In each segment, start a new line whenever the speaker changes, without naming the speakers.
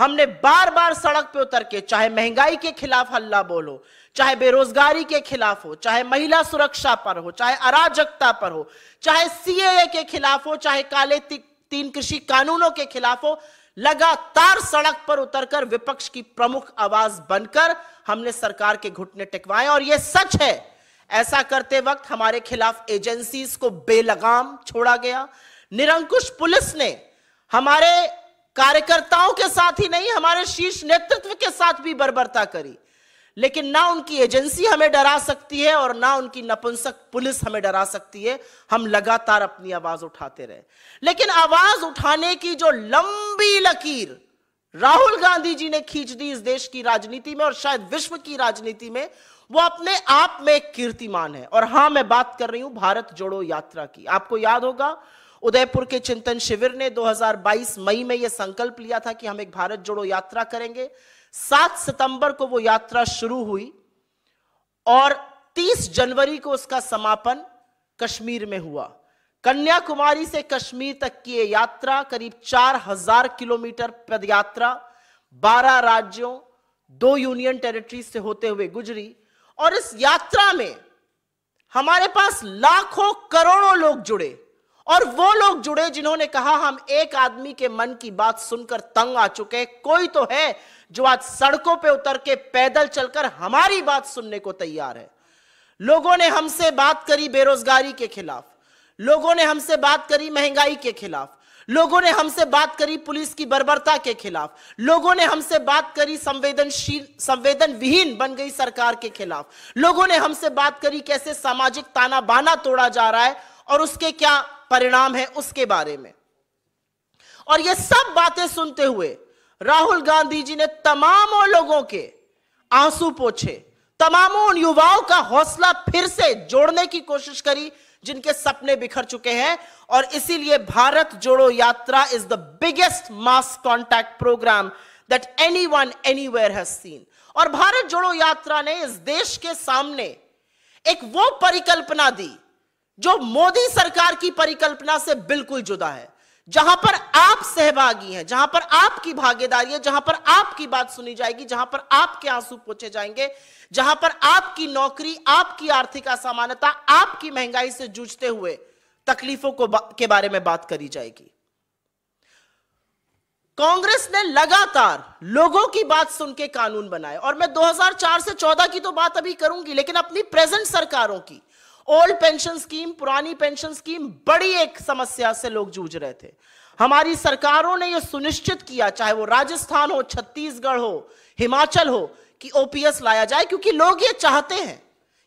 हमने बार बार सड़क पे उतर के चाहे महंगाई के खिलाफ हल्ला बोलो चाहे बेरोजगारी के खिलाफ हो चाहे महिला सुरक्षा पर हो चाहे अराजकता पर हो चाहे सीएए के खिलाफ हो चाहे काले ती, तीन कृषि कानूनों के खिलाफ हो लगातार सड़क पर उतरकर विपक्ष की प्रमुख आवाज बनकर हमने सरकार के घुटने टिकवाए और यह सच है ऐसा करते वक्त हमारे खिलाफ एजेंसीज को बेलगाम छोड़ा गया निरंकुश पुलिस ने हमारे कार्यकर्ताओं के साथ ही नहीं हमारे शीर्ष नेतृत्व के साथ भी बर्बरता करी लेकिन ना उनकी एजेंसी हमें डरा सकती है और ना उनकी नपुंसक पुलिस हमें डरा सकती है हम लगातार अपनी आवाज उठाते रहे लेकिन आवाज उठाने की जो लंबी लकीर राहुल गांधी जी ने खींच दी इस देश की राजनीति में और शायद विश्व की राजनीति में वो अपने आप में एक कीर्तिमान है और हां मैं बात कर रही हूं भारत जोड़ो यात्रा की आपको याद होगा उदयपुर के चिंतन शिविर ने 2022 मई में यह संकल्प लिया था कि हम एक भारत जोड़ो यात्रा करेंगे 7 सितंबर को वो यात्रा शुरू हुई और 30 जनवरी को उसका समापन कश्मीर में हुआ कन्याकुमारी से कश्मीर तक की यह यात्रा करीब 4000 किलोमीटर पदयात्रा 12 राज्यों दो यूनियन टेरिटरी से होते हुए गुजरी और इस यात्रा में हमारे पास लाखों करोड़ों लोग जुड़े और वो लोग जुड़े जिन्होंने कहा हम एक आदमी के मन की बात सुनकर तंग आ चुके कोई तो है जो आज सड़कों पे उतर के पैदल चलकर हमारी बात सुनने को तैयार है लोगों ने हमसे बात करी बेरोजगारी के खिलाफ लोगों ने हमसे बात करी महंगाई के खिलाफ लोगों ने हमसे बात करी पुलिस की बर्बरता के खिलाफ लोगों ने हमसे बात करी संवेदनशील संवेदन विहीन बन गई सरकार के खिलाफ लोगों ने हमसे बात करी कैसे सामाजिक ताना बाना तोड़ा जा रहा है और उसके क्या परिणाम है उसके बारे में और ये सब बातें सुनते हुए राहुल गांधी जी ने तमामों लोगों के आंसू पोछे तमामों उन युवाओं का हौसला फिर से जोड़ने की कोशिश करी जिनके सपने बिखर चुके हैं और इसीलिए Bharat Jodo Yatra is the biggest mass contact program that anyone anywhere है सीन और भारत जोड़ो यात्रा ने इस देश के सामने एक वो परिकल्पना दी जो मोदी सरकार की परिकल्पना से बिल्कुल जुदा है जहां पर आप सहभागी हैं जहां पर आपकी भागीदारी है जहां पर आपकी बात सुनी जाएगी जहां पर आपके आंसू पोछे जाएंगे जहां पर आपकी नौकरी आपकी आर्थिक असमानता आपकी महंगाई से जूझते हुए तकलीफों को बा, के बारे में बात करी जाएगी कांग्रेस ने लगातार लोगों की बात सुन के कानून बनाए और मैं 2004 से 14 की तो बात अभी करूंगी लेकिन अपनी प्रेजेंट सरकारों की ओल्ड पेंशन स्कीम पुरानी पेंशन स्कीम बड़ी एक समस्या से लोग जूझ रहे थे हमारी सरकारों ने यह सुनिश्चित किया चाहे वो राजस्थान हो छत्तीसगढ़ हो हिमाचल हो कि ओपीएस लाया जाए क्योंकि लोग ये चाहते हैं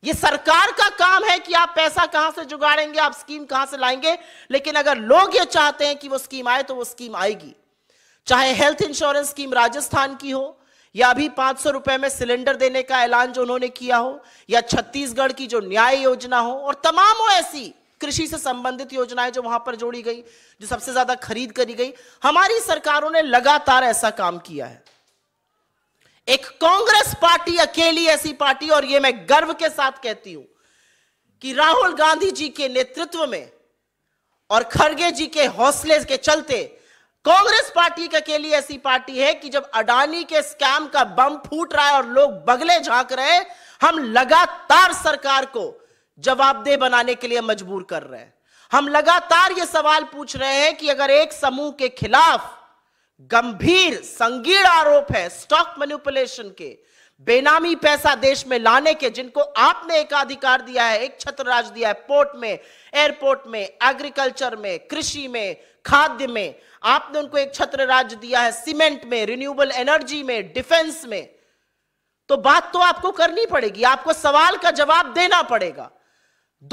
ये सरकार का काम है कि आप पैसा कहां से जुगाड़ेंगे आप स्कीम कहां से लाएंगे लेकिन अगर लोग ये चाहते हैं कि वो स्कीम आए तो वो स्कीम आएगी चाहे हेल्थ इंश्योरेंस स्कीम राजस्थान की हो या अभी पांच सौ रुपए में सिलेंडर देने का ऐलान जो उन्होंने किया हो या छत्तीसगढ़ की जो न्याय योजना हो और तमाम हो ऐसी कृषि से संबंधित योजनाएं जो वहां पर जोड़ी गई जो सबसे ज्यादा खरीद करी गई हमारी सरकारों ने लगातार ऐसा काम किया है एक कांग्रेस पार्टी अकेली ऐसी पार्टी और यह मैं गर्व के साथ कहती हूं कि राहुल गांधी जी के नेतृत्व में और खड़गे जी के हौसले के चलते कांग्रेस पार्टी के, अकेली ऐसी पार्टी है कि जब अडानी के स्कैम का बम फूट रहा है और लोग बगले झांक रहे हैं हम लगातार सरकार को जवाबदेह बनाने के लिए मजबूर कर रहे हैं हम लगातार ये सवाल पूछ रहे हैं कि अगर एक समूह के खिलाफ गंभीर संगीण आरोप है स्टॉक मैनिपुलेशन के बेनामी पैसा देश में लाने के जिनको आपने एक अधिकार दिया है एक छत्र राज दिया है पोर्ट में एयरपोर्ट में एग्रीकल्चर में कृषि में खाद्य में आपने उनको एक छत्र राज्य दिया है सीमेंट में रिन्यूएबल एनर्जी में डिफेंस में तो बात तो आपको करनी पड़ेगी आपको सवाल का जवाब देना पड़ेगा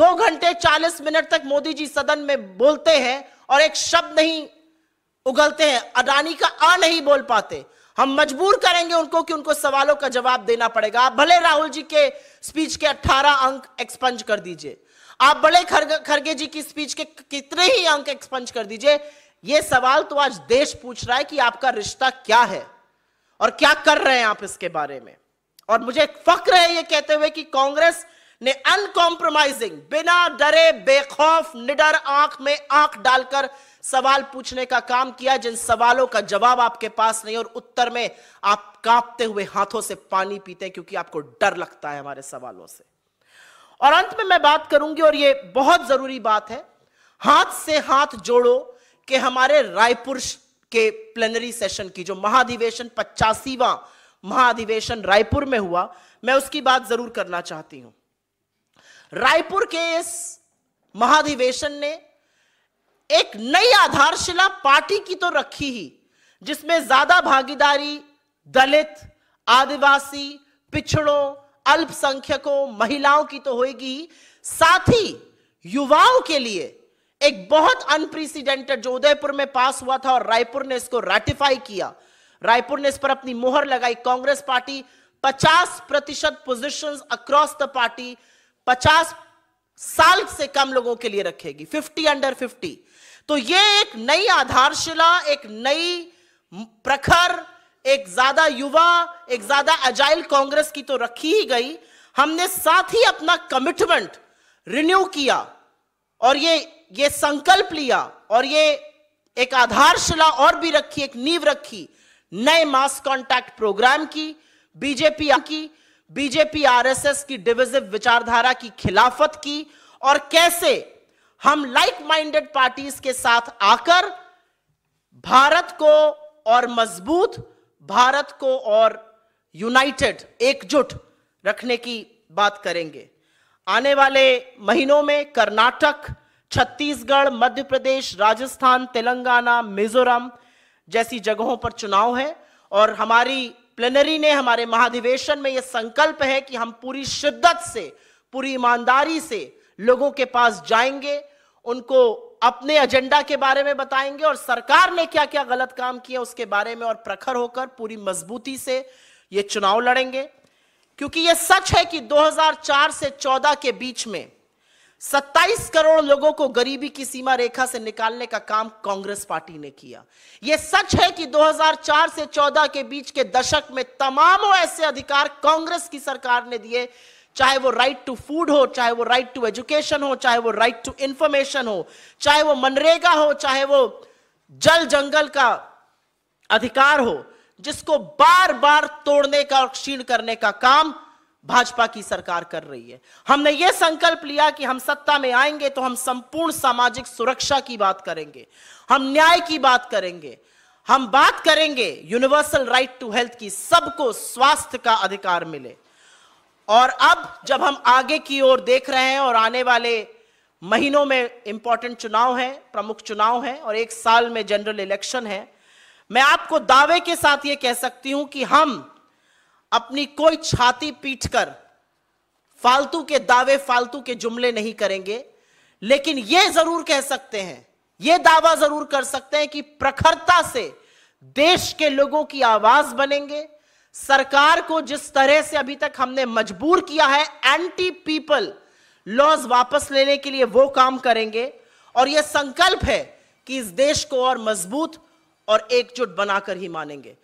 दो घंटे चालीस मिनट तक मोदी जी सदन में बोलते हैं और एक शब्द नहीं उगलते हैं अडानी का अ नहीं बोल पाते हम मजबूर करेंगे उनको कि उनको सवालों का जवाब देना पड़ेगा आप भले राहुल जी के स्पीच के 18 अंक एक्सपंज कर दीजिए आप बड़े खरगे जी की स्पीच के कितने ही अंक एक्सपंज कर दीजिए यह सवाल तो आज देश पूछ रहा है कि आपका रिश्ता क्या है और क्या कर रहे हैं आप इसके बारे में और मुझे फक्र है यह कहते हुए कि कांग्रेस ने अनकॉम्प्रोमाइजिंग बिना डरे बेखौफ निडर आंख में आंख डालकर सवाल पूछने का काम किया जिन सवालों का जवाब आपके पास नहीं और उत्तर में आप कांपते हुए हाथों से पानी पीते क्योंकि आपको डर लगता है हमारे सवालों से और अंत में मैं बात करूंगी और ये बहुत जरूरी बात है हाथ से हाथ जोड़ो कि हमारे रायपुर के प्लेनरी सेशन की जो महाधिवेशन पचासीवा महाधिवेशन रायपुर में हुआ मैं उसकी बात जरूर करना चाहती हूं रायपुर के इस महाधिवेशन ने एक नई आधारशिला पार्टी की तो रखी ही जिसमें ज्यादा भागीदारी दलित आदिवासी पिछड़ों अल्पसंख्यकों महिलाओं की तो होगी साथ ही युवाओं के लिए एक बहुत अनप्रेसिडेंटेड जो उदयपुर में पास हुआ था और रायपुर ने इसको रेटिफाई किया रायपुर ने इस पर अपनी मोहर लगाई कांग्रेस पार्टी 50 प्रतिशत पोजिशन अक्रॉस द पार्टी 50 साल से कम लोगों के लिए रखेगी 50 अंडर 50 तो ये एक नई आधारशिला एक नई प्रखर एक ज्यादा युवा एक ज्यादा अजाइल कांग्रेस की तो रखी ही गई हमने साथ ही अपना कमिटमेंट रिन्यू किया और ये ये संकल्प लिया और ये एक आधारशिला और भी रखी एक नींव रखी नए मास कांटेक्ट प्रोग्राम की बीजेपी की बीजेपी आरएसएस की डिविजिव विचारधारा की खिलाफत की और कैसे हम लाइक माइंडेड पार्टीज के साथ आकर भारत को और मजबूत भारत को और यूनाइटेड एकजुट रखने की बात करेंगे आने वाले महीनों में कर्नाटक छत्तीसगढ़ मध्य प्रदेश राजस्थान तेलंगाना मिजोरम जैसी जगहों पर चुनाव है और हमारी प्लेनरी ने हमारे महाधिवेशन में यह संकल्प है कि हम पूरी शिद्दत से पूरी ईमानदारी से लोगों के पास जाएंगे उनको अपने एजेंडा के बारे में बताएंगे और सरकार ने क्या क्या गलत काम किया उसके बारे में और प्रखर होकर पूरी मजबूती से ये चुनाव लड़ेंगे क्योंकि ये सच है कि 2004 से 14 के बीच में 27 करोड़ लोगों को गरीबी की सीमा रेखा से निकालने का काम कांग्रेस पार्टी ने किया यह सच है कि 2004 से 14 के बीच के दशक में तमामों ऐसे अधिकार कांग्रेस की सरकार ने दिए चाहे वो राइट टू फूड हो चाहे वो राइट टू एजुकेशन हो चाहे वो राइट टू इंफॉर्मेशन हो चाहे वो मनरेगा हो चाहे वो जल जंगल का अधिकार हो जिसको बार बार तोड़ने का और क्षीण करने का काम भाजपा की सरकार कर रही है हमने यह संकल्प लिया कि हम सत्ता में आएंगे तो हम संपूर्ण सामाजिक सुरक्षा की बात करेंगे हम न्याय की बात करेंगे हम बात करेंगे यूनिवर्सल राइट टू हेल्थ की सबको स्वास्थ्य का अधिकार मिले और अब जब हम आगे की ओर देख रहे हैं और आने वाले महीनों में इंपॉर्टेंट चुनाव हैं प्रमुख चुनाव हैं और एक साल में जनरल इलेक्शन है मैं आपको दावे के साथ ये कह सकती हूं कि हम अपनी कोई छाती पीटकर फालतू के दावे फालतू के जुमले नहीं करेंगे लेकिन यह जरूर कह सकते हैं यह दावा जरूर कर सकते हैं कि प्रखरता से देश के लोगों की आवाज बनेंगे सरकार को जिस तरह से अभी तक हमने मजबूर किया है एंटी पीपल लॉज वापस लेने के लिए वो काम करेंगे और यह संकल्प है कि इस देश को और मजबूत और एकजुट बनाकर ही मानेंगे